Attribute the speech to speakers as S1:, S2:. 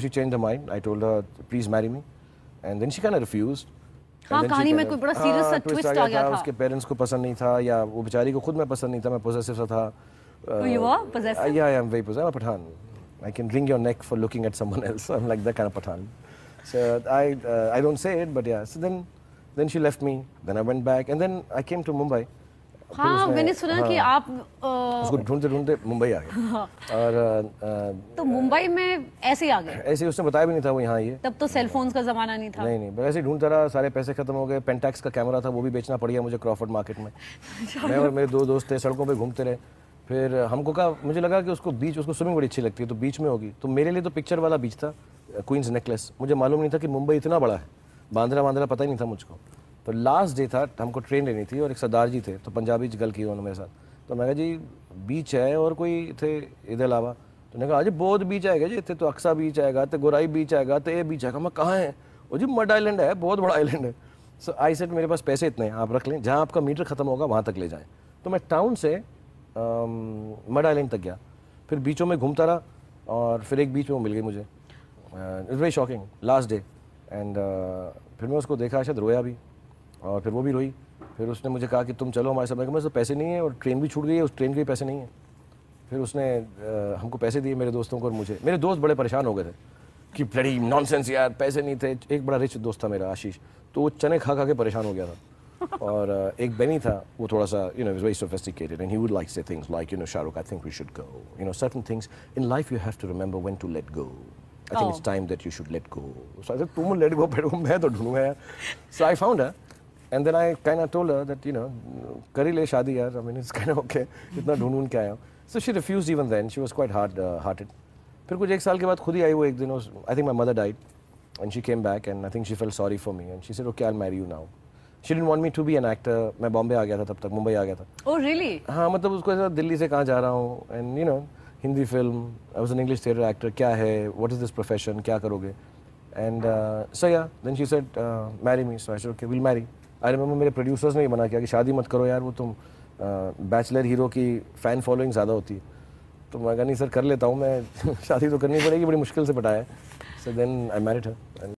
S1: She changed her mind. I told her, please marry me. And then she kind of refused. हाँ कहानी में कोई बड़ा serious twist आ गया था उसके पेरेंट्स को पसंद नहीं था या वो बेचारी को खुद में पसंद नहीं था मैं पोजेसिव सा था तो यू आर पोजेसिव या I am very possessive Pathan I can wring your neck for looking at someone else i'm like that kind of Pathan so i uh, i don't say it but yeah so then then she left me then i went back and then i came to mumbai
S2: हाँ मैंने सुना हाँ, कि आप
S1: आ, उसको ढूंढते ढूंढते मुंबई आ गए हाँ। और आ, तो मुंबई में ऐसे ही आ गए ऐसे उसने बताया भी नहीं था वो यहाँ ये तब तो फोन का जमाना नहीं था नहीं नहीं ऐसे ढूंढता रहा सारे पैसे खत्म हो गए पेंटैक्स का कैमरा था वो भी बेचना पड़ गया मुझे क्रॉफर्ड मार्केट में मैं और मेरे दो दोस्त थे सड़कों पर घूमते रहे फिर हमको कहा मुझे लगा कि उसको बीच उसको स्विमिंग बड़ी अच्छी लगती है तो बीच में होगी तो मेरे लिए तो पिक्चर वाला बीच था क्वींस नेकलेस मुझे मालूम नहीं था कि मुंबई इतना बड़ा है बांद्रा बांद्रा पता ही नहीं था मुझको तो लास्ट डे था हमको ट्रेन लेनी थी और एक सरदार जी थे तो पंजाबी गल की उन्होंने मेरे साथ तो मैं कहा जी बीच है और कोई थे इधर अलावा तो मैंने कहा अजय बहुत बीच आएगा जी इतने तो अक्सा बीच आएगा तो गोराई बीच आएगा तो ये बीच आएगा मैं कहाँ है वो जी मड आइलैंड है बहुत बड़ा आइलैंड है सो आई सेट मेरे पास पैसे इतने हैं आप रख लें जहाँ आपका मीटर ख़त्म होगा वहाँ तक ले जाएँ तो मैं टाउन से मड आइलैंड तक गया फिर बीचों में घूमता रहा और फिर एक बीच में वो मिल गई मुझे it very shocking last day and फिर मैं उसको देखा शायद रोया भी और फिर वो भी रोई फिर उसने मुझे कहा कि तुम चलो हमारे साथ मैं तो पैसे नहीं है और ट्रेन भी छूट गई है उस ट्रेन के भी पैसे नहीं है फिर उसने आ, हमको पैसे दिए मेरे दोस्तों को और मुझे मेरे दोस्त बड़े परेशान हो गए थे कि बड़ी नॉनसेंस यार पैसे नहीं थे एक बड़ा रिच दोस्त था मेरा आशीष तो वो चने खा खा के परेशान हो गया था और एक बेनी था वो थोड़ा सा you know very sophisticated and he would like say things like you know Shahrukh I think we should go you know certain things in life you have to remember when to let go I think it's time that you should let go so I said तुम let go मैं तो ढूंढूंगा यार so I found है And then I kind of told her that, you know, kari le shadi yaar, I mean, it's kind of okay. इतना ढूंढ के आया So she refused even then. She was quite hard uh, hearted. फिर कुछ एक साल के बाद खुद ही आई वो एक दिन I think my mother died and she came back and I think she felt sorry for me and she said okay I marry you now she didn't want me to be an actor मैं बॉम्बे आ गया था तब तक मुंबई आ गया था oh, really? हाँ मतलब उसको ऐसा दिल्ली से कहाँ जा रहा हूँ and you know Hindi film I was an English theatre actor क्या है वॉट इज़ दिस प्रोफेशन क्या करोगे एंड सो या then she said marry me so I said okay will marry I remember मेरे प्रोड्यूसर्स ने ही मना किया कि शादी मत करो यार वो तुम बैचलर हीरो की फ़ैन फॉलोइंग ज़्यादा होती है तो मैं कहा नहीं सर कर लेता हूँ मैं शादी तो करनी पड़ेगी बड़ी मुश्किल से पटाया so then I married her